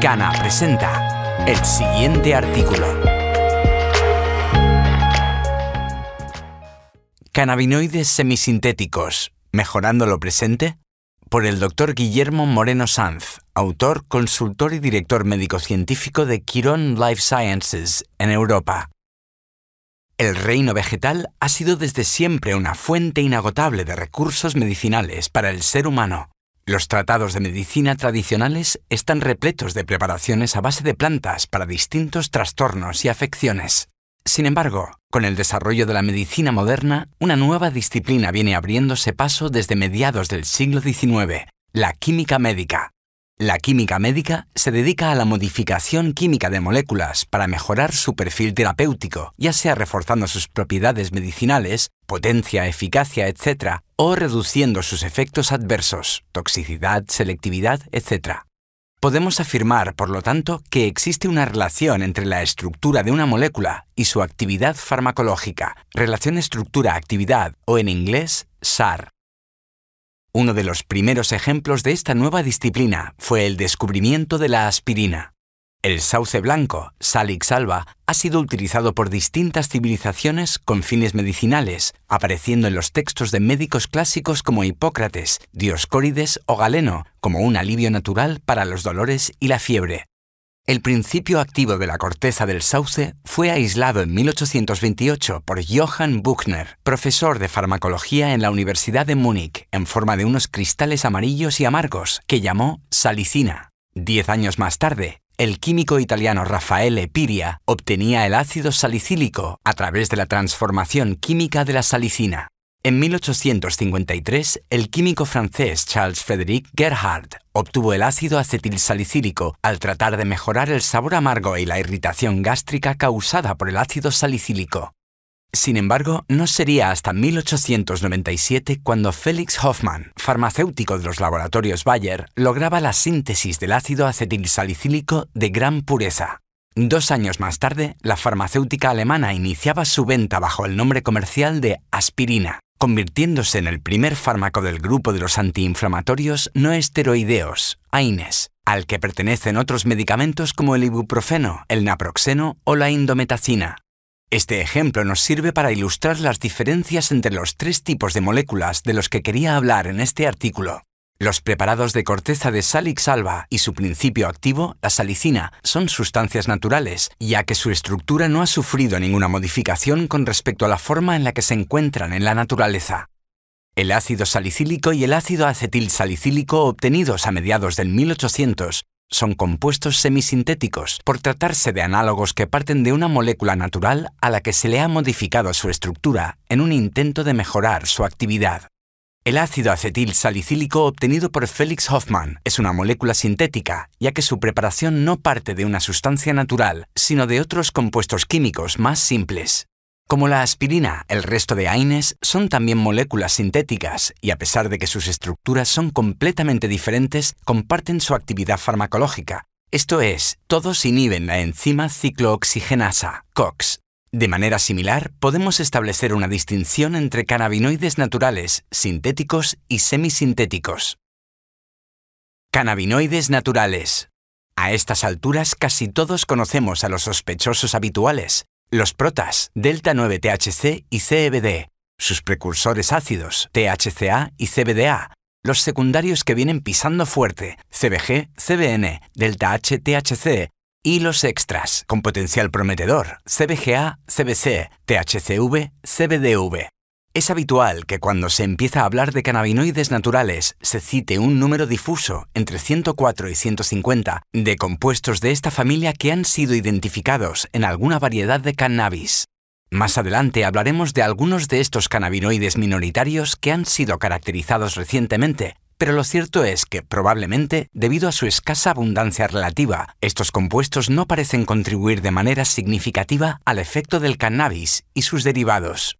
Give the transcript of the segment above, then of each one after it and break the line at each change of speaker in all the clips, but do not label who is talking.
Cana presenta el siguiente artículo. Cannabinoides semisintéticos, mejorando lo presente, por el doctor Guillermo Moreno Sanz, autor, consultor y director médico-científico de Quirón Life Sciences en Europa. El reino vegetal ha sido desde siempre una fuente inagotable de recursos medicinales para el ser humano los tratados de medicina tradicionales están repletos de preparaciones a base de plantas para distintos trastornos y afecciones. Sin embargo, con el desarrollo de la medicina moderna, una nueva disciplina viene abriéndose paso desde mediados del siglo XIX, la química médica. La química médica se dedica a la modificación química de moléculas para mejorar su perfil terapéutico, ya sea reforzando sus propiedades medicinales, potencia, eficacia, etc., o reduciendo sus efectos adversos, toxicidad, selectividad, etc. Podemos afirmar, por lo tanto, que existe una relación entre la estructura de una molécula y su actividad farmacológica, relación estructura-actividad o en inglés SAR. Uno de los primeros ejemplos de esta nueva disciplina fue el descubrimiento de la aspirina. El sauce blanco, Salix alba, ha sido utilizado por distintas civilizaciones con fines medicinales, apareciendo en los textos de médicos clásicos como Hipócrates, Dioscórides o Galeno, como un alivio natural para los dolores y la fiebre. El principio activo de la corteza del sauce fue aislado en 1828 por Johann Buchner, profesor de farmacología en la Universidad de Múnich, en forma de unos cristales amarillos y amargos que llamó salicina. Diez años más tarde, el químico italiano Raffaele Piria obtenía el ácido salicílico a través de la transformación química de la salicina. En 1853, el químico francés Charles Frédéric Gerhardt obtuvo el ácido acetilsalicílico al tratar de mejorar el sabor amargo y la irritación gástrica causada por el ácido salicílico. Sin embargo, no sería hasta 1897 cuando Félix Hoffmann, farmacéutico de los laboratorios Bayer, lograba la síntesis del ácido acetilsalicílico de gran pureza. Dos años más tarde, la farmacéutica alemana iniciaba su venta bajo el nombre comercial de aspirina convirtiéndose en el primer fármaco del grupo de los antiinflamatorios no esteroideos, AINES, al que pertenecen otros medicamentos como el ibuprofeno, el naproxeno o la indometacina. Este ejemplo nos sirve para ilustrar las diferencias entre los tres tipos de moléculas de los que quería hablar en este artículo. Los preparados de corteza de Salix alba y su principio activo, la salicina, son sustancias naturales, ya que su estructura no ha sufrido ninguna modificación con respecto a la forma en la que se encuentran en la naturaleza. El ácido salicílico y el ácido acetil salicílico obtenidos a mediados del 1800 son compuestos semisintéticos por tratarse de análogos que parten de una molécula natural a la que se le ha modificado su estructura en un intento de mejorar su actividad. El ácido acetil salicílico obtenido por Felix Hoffmann es una molécula sintética, ya que su preparación no parte de una sustancia natural, sino de otros compuestos químicos más simples. Como la aspirina, el resto de AINES son también moléculas sintéticas y a pesar de que sus estructuras son completamente diferentes, comparten su actividad farmacológica. Esto es, todos inhiben la enzima ciclooxigenasa, COX, de manera similar, podemos establecer una distinción entre cannabinoides naturales, sintéticos y semisintéticos. Cannabinoides naturales. A estas alturas casi todos conocemos a los sospechosos habituales, los protas, delta 9-THC y CBD, sus precursores ácidos, THCA y CBDA, los secundarios que vienen pisando fuerte, CBG, CBN, delta H, THC, y los extras, con potencial prometedor, CBGA, CBC, THCV, CBDV. Es habitual que cuando se empieza a hablar de cannabinoides naturales se cite un número difuso, entre 104 y 150, de compuestos de esta familia que han sido identificados en alguna variedad de cannabis. Más adelante hablaremos de algunos de estos cannabinoides minoritarios que han sido caracterizados recientemente pero lo cierto es que, probablemente, debido a su escasa abundancia relativa, estos compuestos no parecen contribuir de manera significativa al efecto del cannabis y sus derivados.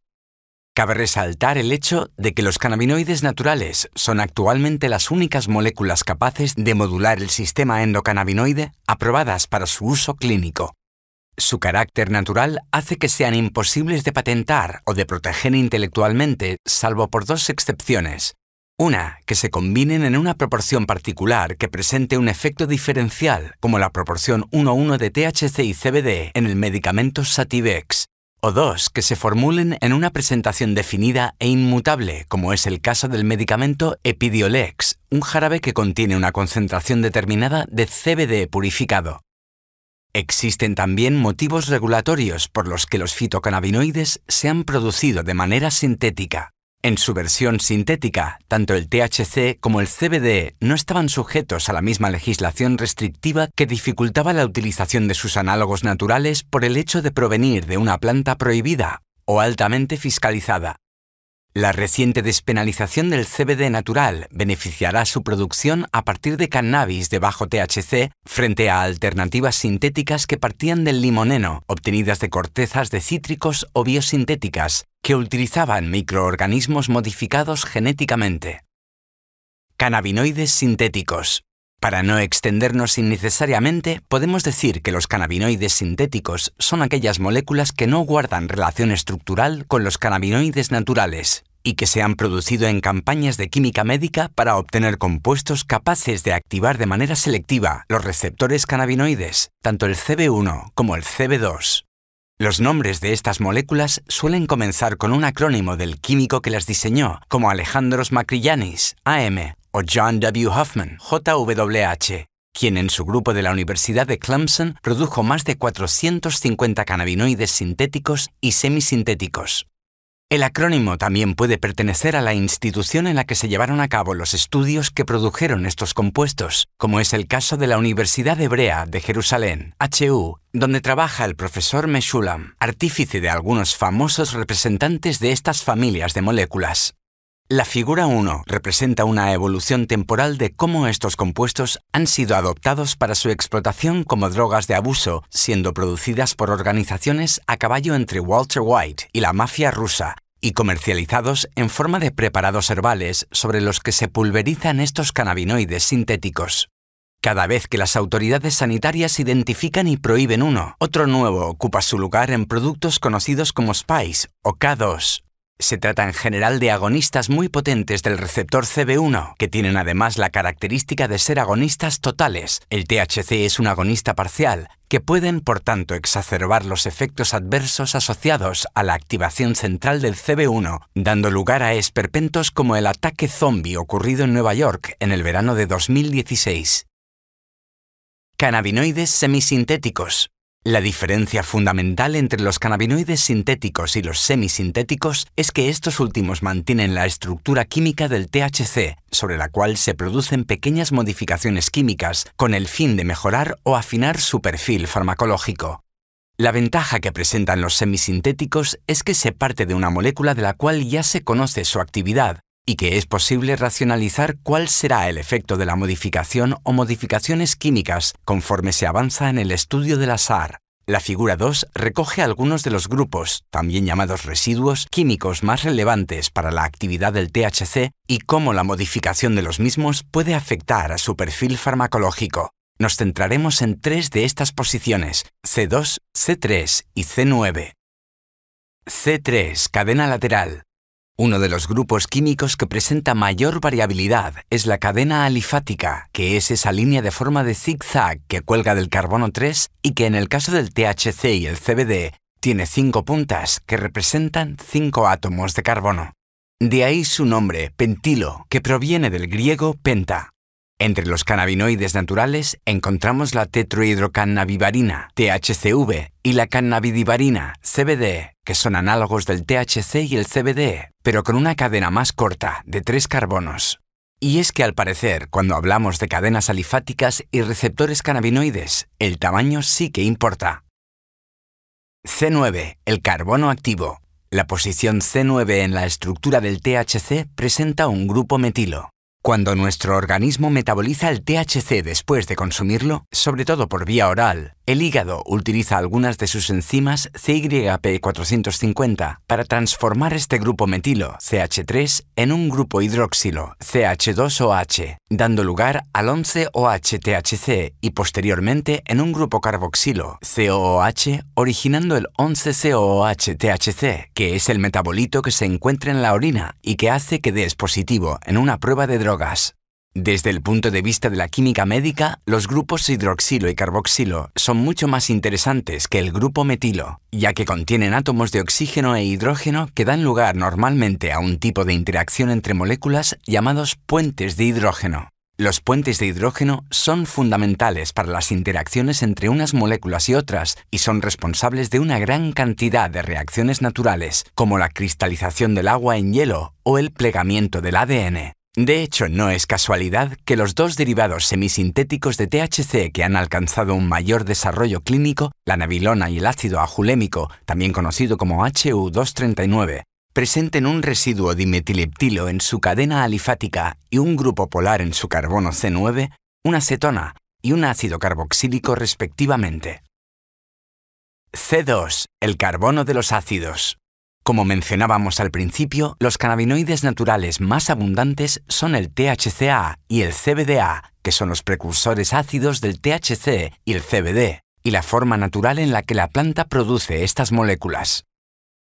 Cabe resaltar el hecho de que los cannabinoides naturales son actualmente las únicas moléculas capaces de modular el sistema endocannabinoide aprobadas para su uso clínico. Su carácter natural hace que sean imposibles de patentar o de proteger intelectualmente, salvo por dos excepciones, una, que se combinen en una proporción particular que presente un efecto diferencial, como la proporción 1-1 de THC y CBD en el medicamento Sativex. O dos, que se formulen en una presentación definida e inmutable, como es el caso del medicamento Epidiolex, un jarabe que contiene una concentración determinada de CBD purificado. Existen también motivos regulatorios por los que los fitocannabinoides se han producido de manera sintética. En su versión sintética, tanto el THC como el CBD no estaban sujetos a la misma legislación restrictiva que dificultaba la utilización de sus análogos naturales por el hecho de provenir de una planta prohibida o altamente fiscalizada. La reciente despenalización del CBD natural beneficiará su producción a partir de cannabis de bajo THC frente a alternativas sintéticas que partían del limoneno, obtenidas de cortezas de cítricos o biosintéticas, que utilizaban microorganismos modificados genéticamente. Cannabinoides sintéticos. Para no extendernos innecesariamente, podemos decir que los canabinoides sintéticos son aquellas moléculas que no guardan relación estructural con los cannabinoides naturales y que se han producido en campañas de química médica para obtener compuestos capaces de activar de manera selectiva los receptores canabinoides, tanto el CB1 como el CB2. Los nombres de estas moléculas suelen comenzar con un acrónimo del químico que las diseñó, como Alejandros Macrillanis, AM, o John W. Hoffman, JWH, quien en su grupo de la Universidad de Clemson produjo más de 450 cannabinoides sintéticos y semisintéticos, el acrónimo también puede pertenecer a la institución en la que se llevaron a cabo los estudios que produjeron estos compuestos, como es el caso de la Universidad Hebrea de Jerusalén, HU, donde trabaja el profesor Meshulam, artífice de algunos famosos representantes de estas familias de moléculas. La figura 1 representa una evolución temporal de cómo estos compuestos han sido adoptados para su explotación como drogas de abuso, siendo producidas por organizaciones a caballo entre Walter White y la mafia rusa, y comercializados en forma de preparados herbales sobre los que se pulverizan estos cannabinoides sintéticos. Cada vez que las autoridades sanitarias identifican y prohíben uno, otro nuevo ocupa su lugar en productos conocidos como SPICE o k se trata en general de agonistas muy potentes del receptor CB1, que tienen además la característica de ser agonistas totales. El THC es un agonista parcial, que pueden, por tanto, exacerbar los efectos adversos asociados a la activación central del CB1, dando lugar a esperpentos como el ataque zombie ocurrido en Nueva York en el verano de 2016. Cannabinoides semisintéticos. La diferencia fundamental entre los cannabinoides sintéticos y los semisintéticos es que estos últimos mantienen la estructura química del THC, sobre la cual se producen pequeñas modificaciones químicas con el fin de mejorar o afinar su perfil farmacológico. La ventaja que presentan los semisintéticos es que se parte de una molécula de la cual ya se conoce su actividad, y que es posible racionalizar cuál será el efecto de la modificación o modificaciones químicas conforme se avanza en el estudio del SAR. La figura 2 recoge algunos de los grupos, también llamados residuos, químicos más relevantes para la actividad del THC y cómo la modificación de los mismos puede afectar a su perfil farmacológico. Nos centraremos en tres de estas posiciones, C2, C3 y C9. C3, cadena lateral, uno de los grupos químicos que presenta mayor variabilidad es la cadena alifática, que es esa línea de forma de zigzag que cuelga del carbono 3 y que en el caso del THC y el CBD tiene cinco puntas que representan cinco átomos de carbono. De ahí su nombre, pentilo, que proviene del griego penta, entre los cannabinoides naturales encontramos la tetrohidrocannabivarina, THCV, y la cannabidivarina, CBD, que son análogos del THC y el CBD, pero con una cadena más corta, de tres carbonos. Y es que al parecer, cuando hablamos de cadenas alifáticas y receptores cannabinoides, el tamaño sí que importa. C9, el carbono activo. La posición C9 en la estructura del THC presenta un grupo metilo, cuando nuestro organismo metaboliza el THC después de consumirlo, sobre todo por vía oral, el hígado utiliza algunas de sus enzimas CYP450 para transformar este grupo metilo, CH3, en un grupo hidroxilo, CH2OH, dando lugar al 11-OH-THC y posteriormente en un grupo carboxilo, COOH, originando el 11-COOH-THC, que es el metabolito que se encuentra en la orina y que hace que des positivo en una prueba de drogas. Desde el punto de vista de la química médica, los grupos hidroxilo y carboxilo son mucho más interesantes que el grupo metilo, ya que contienen átomos de oxígeno e hidrógeno que dan lugar normalmente a un tipo de interacción entre moléculas llamados puentes de hidrógeno. Los puentes de hidrógeno son fundamentales para las interacciones entre unas moléculas y otras y son responsables de una gran cantidad de reacciones naturales, como la cristalización del agua en hielo o el plegamiento del ADN. De hecho, no es casualidad que los dos derivados semisintéticos de THC que han alcanzado un mayor desarrollo clínico, la nabilona y el ácido ajulémico, también conocido como HU239, presenten un residuo dimetileptilo en su cadena alifática y un grupo polar en su carbono C9, una cetona y un ácido carboxílico respectivamente. C2, el carbono de los ácidos. Como mencionábamos al principio, los cannabinoides naturales más abundantes son el THCA y el CBDA, que son los precursores ácidos del THC y el CBD, y la forma natural en la que la planta produce estas moléculas.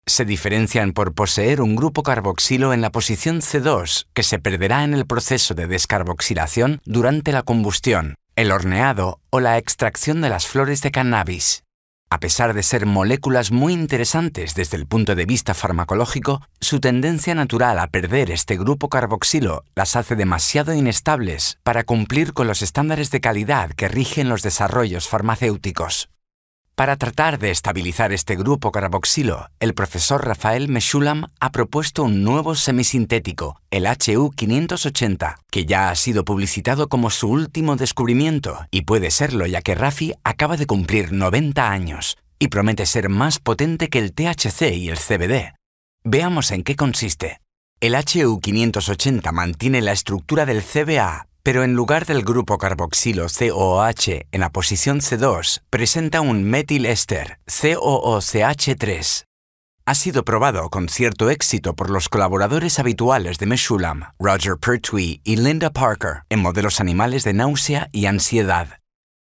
Se diferencian por poseer un grupo carboxilo en la posición C2, que se perderá en el proceso de descarboxilación durante la combustión, el horneado o la extracción de las flores de cannabis. A pesar de ser moléculas muy interesantes desde el punto de vista farmacológico, su tendencia natural a perder este grupo carboxilo las hace demasiado inestables para cumplir con los estándares de calidad que rigen los desarrollos farmacéuticos. Para tratar de estabilizar este grupo carboxilo, el profesor Rafael Meshulam ha propuesto un nuevo semisintético, el HU580, que ya ha sido publicitado como su último descubrimiento, y puede serlo ya que Rafi acaba de cumplir 90 años, y promete ser más potente que el THC y el CBD. Veamos en qué consiste. El HU580 mantiene la estructura del CBA, pero en lugar del grupo carboxilo COOH en la posición C2, presenta un metilester COOCH3. Ha sido probado con cierto éxito por los colaboradores habituales de Meshulam, Roger Pertwee y Linda Parker en modelos animales de náusea y ansiedad.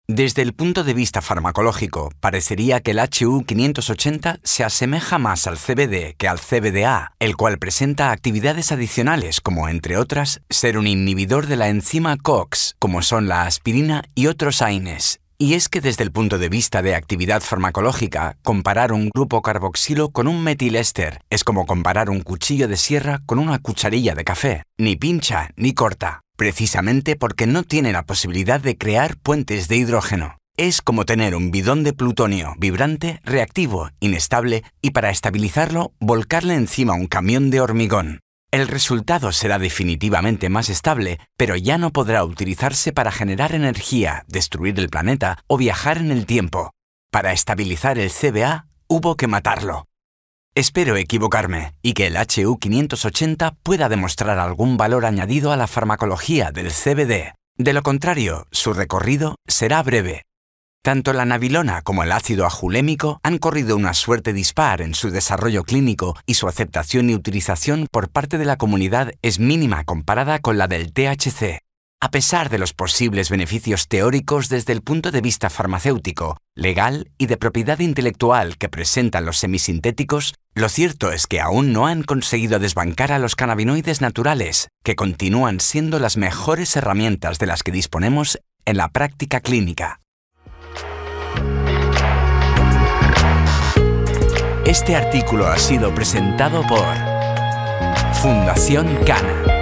Desde el punto de vista farmacológico, parecería que el HU580 se asemeja más al CBD que al CBDA, el cual presenta actividades adicionales como, entre otras, ser un inhibidor de la enzima COX, como son la aspirina y otros AINES, y es que desde el punto de vista de actividad farmacológica, comparar un grupo carboxilo con un metilester es como comparar un cuchillo de sierra con una cucharilla de café. Ni pincha ni corta, precisamente porque no tiene la posibilidad de crear puentes de hidrógeno. Es como tener un bidón de plutonio vibrante, reactivo, inestable y para estabilizarlo volcarle encima un camión de hormigón el resultado será definitivamente más estable, pero ya no podrá utilizarse para generar energía, destruir el planeta o viajar en el tiempo. Para estabilizar el CBA, hubo que matarlo. Espero equivocarme y que el HU580 pueda demostrar algún valor añadido a la farmacología del CBD. De lo contrario, su recorrido será breve, tanto la nabilona como el ácido ajulémico han corrido una suerte dispar en su desarrollo clínico y su aceptación y utilización por parte de la comunidad es mínima comparada con la del THC. A pesar de los posibles beneficios teóricos desde el punto de vista farmacéutico, legal y de propiedad intelectual que presentan los semisintéticos, lo cierto es que aún no han conseguido desbancar a los cannabinoides naturales, que continúan siendo las mejores herramientas de las que disponemos en la práctica clínica. Este artículo ha sido presentado por Fundación Cana.